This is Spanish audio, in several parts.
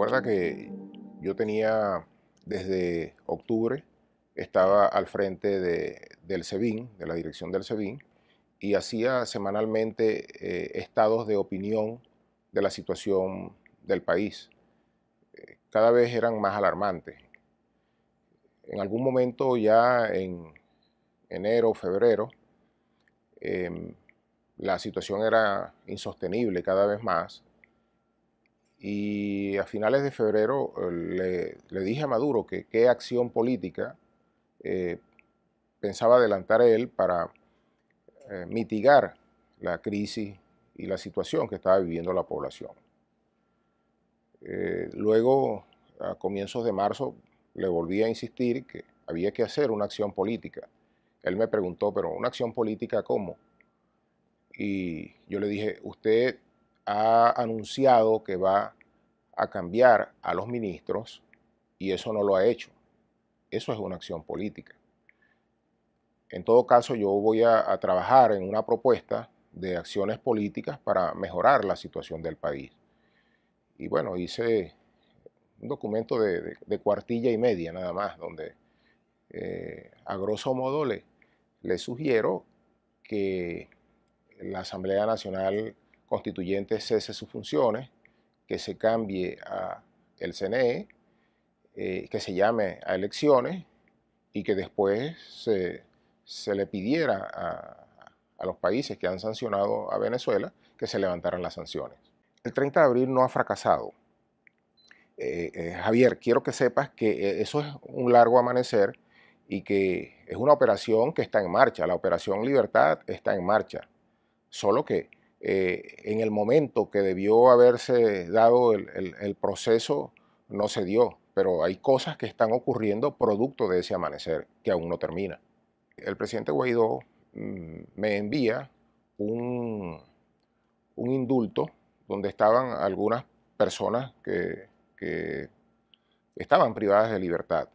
Recuerda que yo tenía desde octubre, estaba al frente de, del SEBIN, de la dirección del SEBIN, y hacía semanalmente eh, estados de opinión de la situación del país. Eh, cada vez eran más alarmantes. En algún momento ya en enero, febrero, em, la situación era insostenible cada vez más y a finales de febrero eh, le, dije a Maduro que qué acción política eh, pensaba adelantar él para eh, mitigar la crisis y la situación que estaba viviendo la población. luego, a comienzos de marzo, le volví a insistir que había que hacer una acción política. Él me preguntó, pero ¿una acción política cómo? Y yo le dije, usted ha anunciado que va a cambiar a los ministros y eso no lo ha hecho. Eso es una acción política. En todo caso, yo voy a, trabajar en una propuesta de acciones políticas para mejorar la situación del país. Y bueno, hice un documento de, cuartilla y media nada más, donde eh, a grosso modo le sugiero que la Asamblea Nacional Constituyente cese sus funciones, que se cambie a el CNE, eh, que se llame a elecciones y que después se, se le pidiera a, a los países que han sancionado a Venezuela que se levantaran las sanciones. El 30 de abril no ha fracasado. Eh, eh, Javier, quiero que sepas que eso es un largo amanecer y que es una operación que está en marcha. La operación Libertad está en marcha. Solo que eh, en el momento que debió haberse dado el, proceso, no se dio. Pero hay cosas que están ocurriendo producto de ese amanecer que aún no termina. El presidente Guaidó mm, me envía un, indulto donde estaban algunas personas que, estaban privadas de libertad.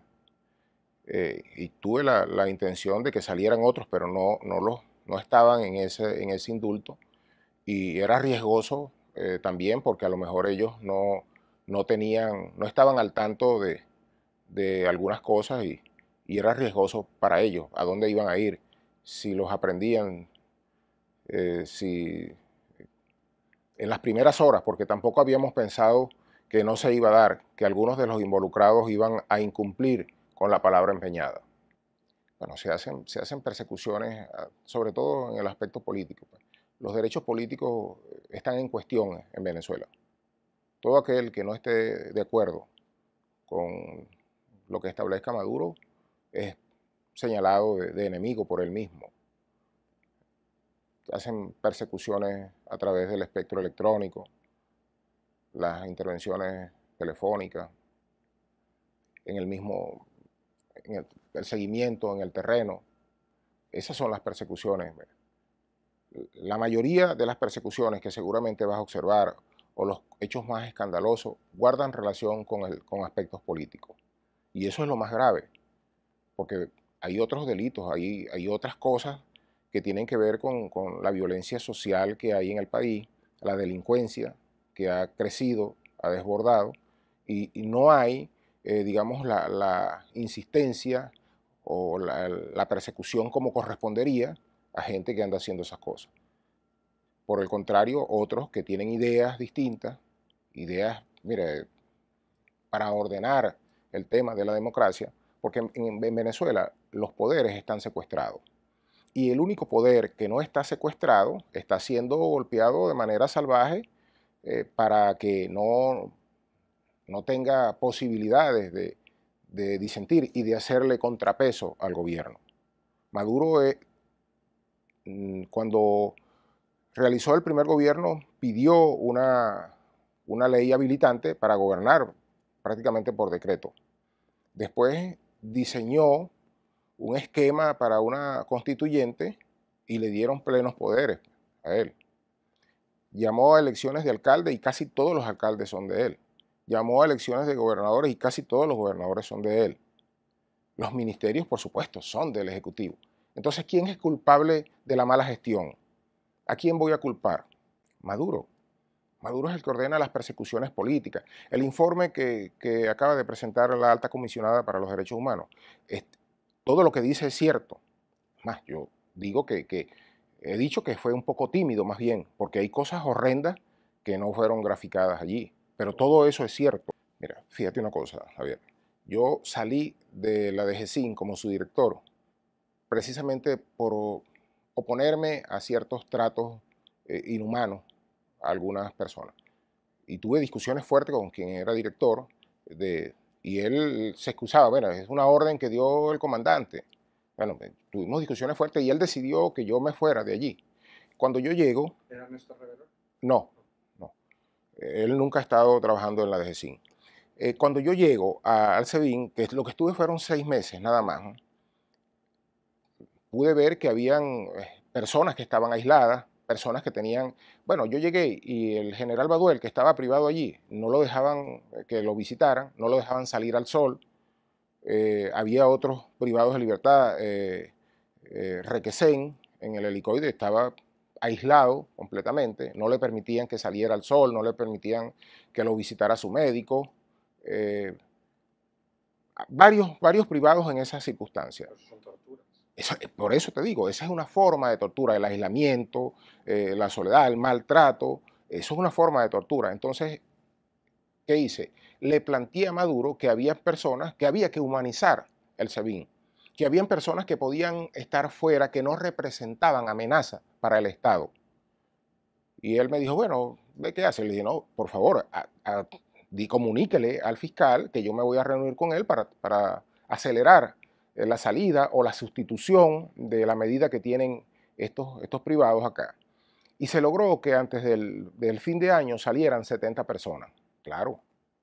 Eh, y tuve la, la, intención de que salieran otros, pero no, no, los, no estaban en ese, en ese indulto y era riesgoso eh, también porque a lo mejor ellos no, no tenían, no estaban al tanto de, algunas cosas y, era riesgoso para ellos, a dónde iban a ir, si los aprendían, eh, si en las primeras horas, porque tampoco habíamos pensado que no se iba a dar, que algunos de los involucrados iban a incumplir con la palabra empeñada. Bueno, se hacen, se hacen persecuciones, ah, sobre todo en el aspecto político. Pues los derechos políticos eh, están en cuestión en Venezuela. Todo aquel que no esté de acuerdo con lo que establezca Maduro es señalado de, enemigo por él mismo. Hacen persecuciones a través del espectro electrónico, las intervenciones telefónicas, en el mismo, en el seguimiento en el terreno. Esas son las persecuciones. Eh, la mayoría de las persecuciones que seguramente vas a observar o los hechos más escandalosos guardan relación con, aspectos políticos. Y eso es lo más grave, porque hay otros delitos, hay, hay otras cosas que tienen que ver con, la violencia social que hay en el país, la delincuencia que ha crecido, ha desbordado, y, no hay, eh, digamos, la, insistencia o la persecución como correspondería a gente que anda haciendo esas cosas. Por el contrario, otros que tienen ideas distintas, ideas, mire, eh, para ordenar el tema de la democracia, porque en, Venezuela los poderes están secuestrados. Y el único poder que no está secuestrado está siendo golpeado de manera salvaje eh, para que no, no tenga posibilidades de, de disentir y de hacerle contrapeso al gobierno. Maduro es... Eh, Mm, cuando realizó el primer gobierno, pidió una, ley habilitante para gobernar prácticamente por decreto. Después diseñó un esquema para una constituyente y le dieron plenos poderes a él. Llamó a elecciones de alcalde y casi todos los alcaldes son de él. Llamó a elecciones de gobernadores y casi todos los gobernadores son de él. Los ministerios, por supuesto, son del Ejecutivo. Entonces, ¿quién es culpable de la mala gestión? ¿A quién voy a culpar? Maduro. Maduro es el que ordena las persecuciones políticas. El informe que, acaba de presentar la alta comisionada para los derechos humanos, todo lo que dice es cierto. Más, yo digo que, he dicho que fue un poco tímido más bien, porque hay cosas horrendas que no fueron graficadas allí. Pero todo eso es cierto. Mira, fíjate una cosa, Javier. Yo salí de la DGCIN como su director precisamente por oponerme a ciertos tratos eh, inhumanos a algunas personas. Y tuve discusiones fuertes con quien era director eh, de, y él se excusaba, bueno, es una orden que dio el comandante. Bueno, eh, tuvimos discusiones fuertes y él decidió que yo me fuera de allí. Cuando yo llego... ¿Era No, no. Él nunca ha estado trabajando en la DGCIN. cuando yo llego a, al SEBIN, que lo que estuve fueron seis meses nada más, pude ver que habían eh, personas que estaban aisladas, personas que tenían, bueno, yo llegué y el general Baduel, que estaba privado allí, no lo dejaban eh, que lo visitaran, no lo dejaban salir al sol, eh, había otros privados de libertad, eh, en el helicoide estaba aislado completamente, no le permitían que saliera al sol, no le permitían que lo visitara su médico, varios, varios privados en esas circunstancias. Eh, por eso te digo, esa es una forma de tortura, el aislamiento, eh, la soledad, el maltrato, eso es una forma de tortura. Entonces, ¿qué hice? Le planteé a Maduro que había personas, que había que humanizar el SEBIN, que habían personas que podían estar fuera, que no representaban amenaza para el Estado. Y él me dijo, bueno, ¿de qué hace? Le dije, no, por favor, di, comuníquele al fiscal que yo me voy a reunir con él para acelerar eh, la salida o la sustitución de la medida que tienen estos, estos privados acá. Y se logró que antes del, fin de año salieran 70 personas. Claro,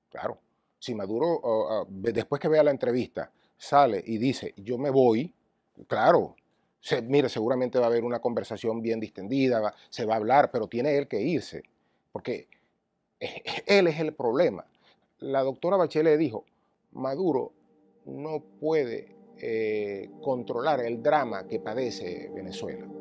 claro. Si Maduro, después que vea la entrevista, sale y dice, yo me voy, claro, se, mire, seguramente va a haber una conversación bien distendida, se va a hablar, pero tiene él que irse, porque él es el problema. La doctora Bachelet dijo, Maduro no puede eh, controlar el drama que padece Venezuela.